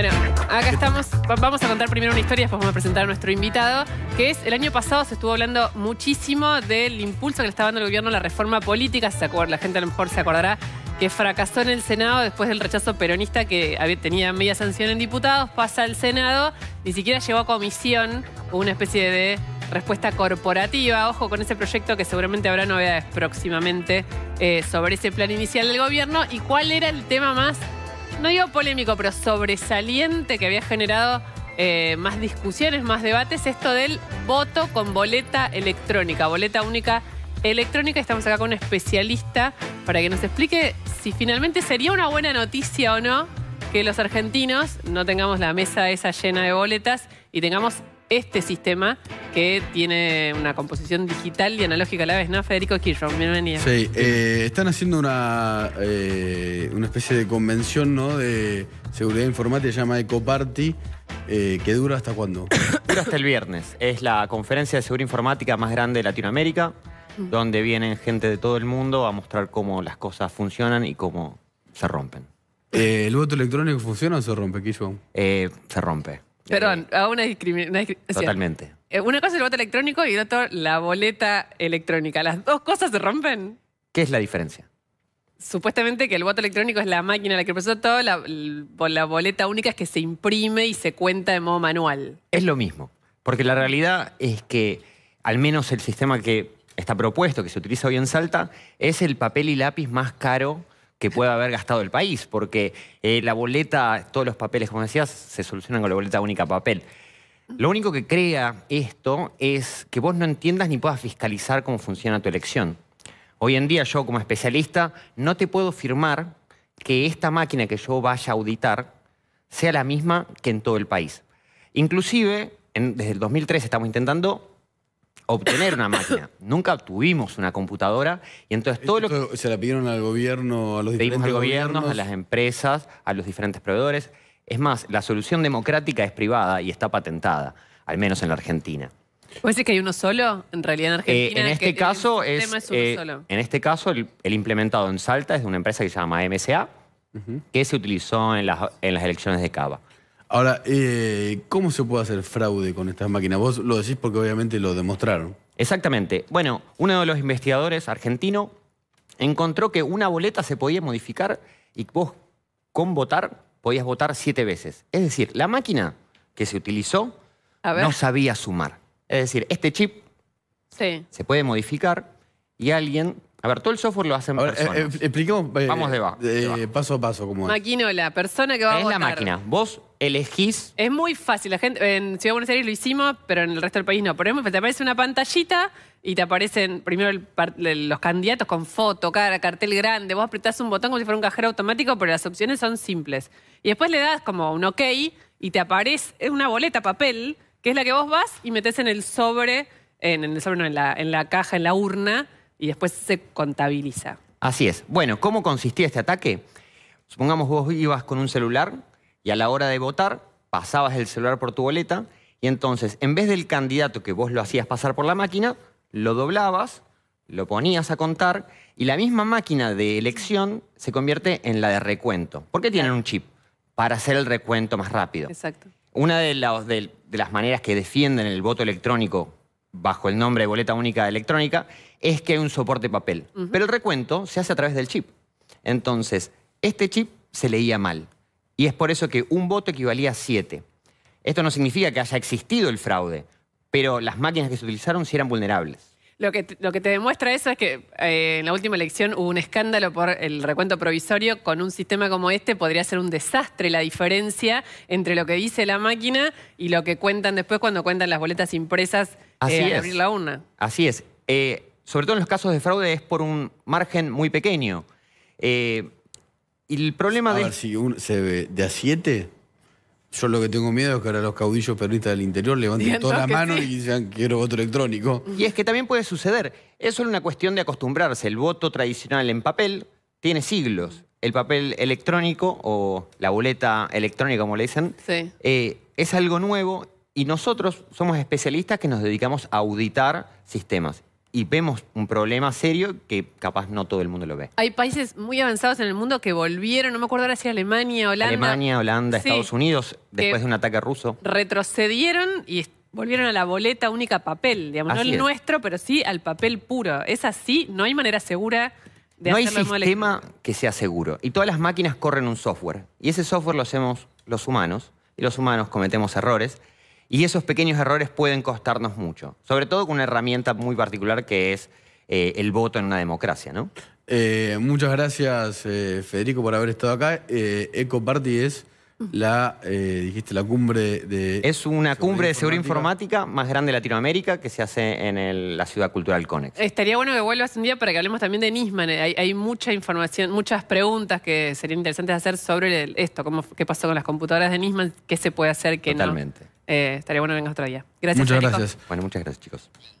Bueno, acá estamos. Vamos a contar primero una historia, después vamos a presentar a nuestro invitado, que es el año pasado se estuvo hablando muchísimo del impulso que le estaba dando el gobierno a la reforma política. Se la gente a lo mejor se acordará que fracasó en el Senado después del rechazo peronista que había, tenía media sanción en diputados, pasa al Senado, ni siquiera llegó a comisión, una especie de respuesta corporativa. Ojo con ese proyecto que seguramente habrá novedades próximamente eh, sobre ese plan inicial del gobierno. ¿Y cuál era el tema más no digo polémico, pero sobresaliente que había generado eh, más discusiones, más debates, esto del voto con boleta electrónica, boleta única electrónica. Estamos acá con un especialista para que nos explique si finalmente sería una buena noticia o no que los argentinos no tengamos la mesa esa llena de boletas y tengamos este sistema que tiene una composición digital y analógica a la vez, ¿no? Federico Kirchhoff, bienvenido. Sí, eh, están haciendo una, eh, una especie de convención, ¿no? De seguridad informática, se llama EcoParty. Eh, ¿Que dura hasta cuándo? Dura hasta el viernes. Es la conferencia de seguridad informática más grande de Latinoamérica, donde vienen gente de todo el mundo a mostrar cómo las cosas funcionan y cómo se rompen. Eh, ¿El voto electrónico funciona o se rompe, Kirchhoff? se rompe. Perdón, a una discriminación. Totalmente. Eh, una cosa es el voto electrónico y otra la boleta electrónica. ¿Las dos cosas se rompen? ¿Qué es la diferencia? Supuestamente que el voto electrónico es la máquina en la que procesa todo, la, la boleta única es que se imprime y se cuenta de modo manual. Es lo mismo, porque la realidad es que al menos el sistema que está propuesto, que se utiliza hoy en Salta, es el papel y lápiz más caro que pueda haber gastado el país, porque eh, la boleta, todos los papeles, como decías, se solucionan con la boleta única papel. Lo único que crea esto es que vos no entiendas ni puedas fiscalizar cómo funciona tu elección. Hoy en día yo como especialista no te puedo firmar que esta máquina que yo vaya a auditar sea la misma que en todo el país. Inclusive, desde el 2003 estamos intentando obtener una máquina. Nunca tuvimos una computadora y entonces todo lo que... Se la pidieron al gobierno, a los diferentes gobiernos. a las empresas, a los diferentes proveedores. Es más, la solución democrática es privada y está patentada, al menos en la Argentina. ¿Puede decir que hay uno solo? En realidad en eh, Argentina. Este eh, en, este caso el es, en este caso, el, implementado en Salta es de una empresa que se llama MSA, que se utilizó en las, elecciones de Cava. Ahora, eh, ¿cómo se puede hacer fraude con estas máquinas? Vos lo decís porque obviamente lo demostraron. Exactamente. Bueno, uno de los investigadores argentino encontró que una boleta se podía modificar y vos con votar podías votar siete veces. Es decir, la máquina que se utilizó no sabía sumar. Es decir, este chip se puede modificar y alguien... A ver, todo el software lo hacen personas. Eh, eh, expliquemos... Eh, Vamos de, paso a paso. como Maquinola, persona que va a votar. Es la máquina. Vos elegís. Es muy fácil. La gente, en Ciudad de Buenos Aires lo hicimos, pero en el resto del país no. Por ejemplo, te aparece una pantallita y te aparecen primero los candidatos con foto, cara, cartel grande. Vos apretás un botón como si fuera un cajero automático, pero las opciones son simples. Y después le das como un OK y te aparece una boleta papel, que es la que vos vas y metes en el sobre, en, el sobre en la, en la caja, en la urna, y después se contabiliza. Así es. Bueno, ¿cómo consistía este ataque? Supongamos vos ibas con un celular y a la hora de votar pasabas el celular por tu boleta y entonces en vez del candidato que vos lo hacías pasar por la máquina, lo doblabas, lo ponías a contar y la misma máquina de elección se convierte en la de recuento. ¿Por qué tienen un chip? Para hacer el recuento más rápido. Exacto. Una de, las, maneras que defienden el voto electrónico bajo el nombre de boleta única electrónica es que hay un soporte papel. Pero el recuento se hace a través del chip. Entonces, este chip se leía mal y es por eso que un voto equivalía a siete. Esto no significa que haya existido el fraude, pero las máquinas que se utilizaron sí eran vulnerables. Lo que, lo que te demuestra eso es que eh, en la última elección hubo un escándalo por el recuento provisorio. Con un sistema como este podría ser un desastre la diferencia entre lo que dice la máquina y lo que cuentan después cuando cuentan las boletas impresas Así eh, abrir la urna. Así es. Eh, sobre todo en los casos de fraude es por un margen muy pequeño. Y el problema de. ver, si un, se ve de a siete, yo lo que tengo miedo es que ahora los caudillos perritas del interior levanten toda la mano y digan quiero voto electrónico. Y es que también puede suceder. Es solo una cuestión de acostumbrarse. El voto tradicional en papel tiene siglos. El papel electrónico o la boleta electrónica, como le dicen, eh, es algo nuevo y nosotros somos especialistas que nos dedicamos a auditar sistemas y vemos un problema serio que capaz no todo el mundo lo ve. Hay países muy avanzados en el mundo que volvieron, no me acuerdo ahora si Alemania, Holanda. Alemania, Holanda, Estados Unidos, después de un ataque ruso. Retrocedieron y volvieron a la boleta única papel, digamos, no el nuestro, pero sí al papel puro. Es así, no hay manera segura de no hay sistema que sea seguro. Y todas las máquinas corren un software. Y ese software lo hacemos los humanos. Y los humanos cometemos errores. Y esos pequeños errores pueden costarnos mucho, sobre todo con una herramienta muy particular que es eh, el voto en una democracia, ¿no? Eh, muchas gracias, eh, Federico, por haber estado acá. Ecoparty es la, dijiste, la cumbre de... Es una cumbre de seguridad informática más grande de Latinoamérica que se hace en la Ciudad Cultural Conex. Estaría bueno que vuelvas un día para que hablemos también de Nisman. Hay, mucha información, muchas preguntas que serían interesantes hacer sobre esto, cómo, qué pasó con las computadoras de Nisman, qué se puede hacer, qué no. Totalmente. Eh, estaría bueno que vengas otro día. Gracias. Muchas gracias. Bueno, muchas gracias, chicos.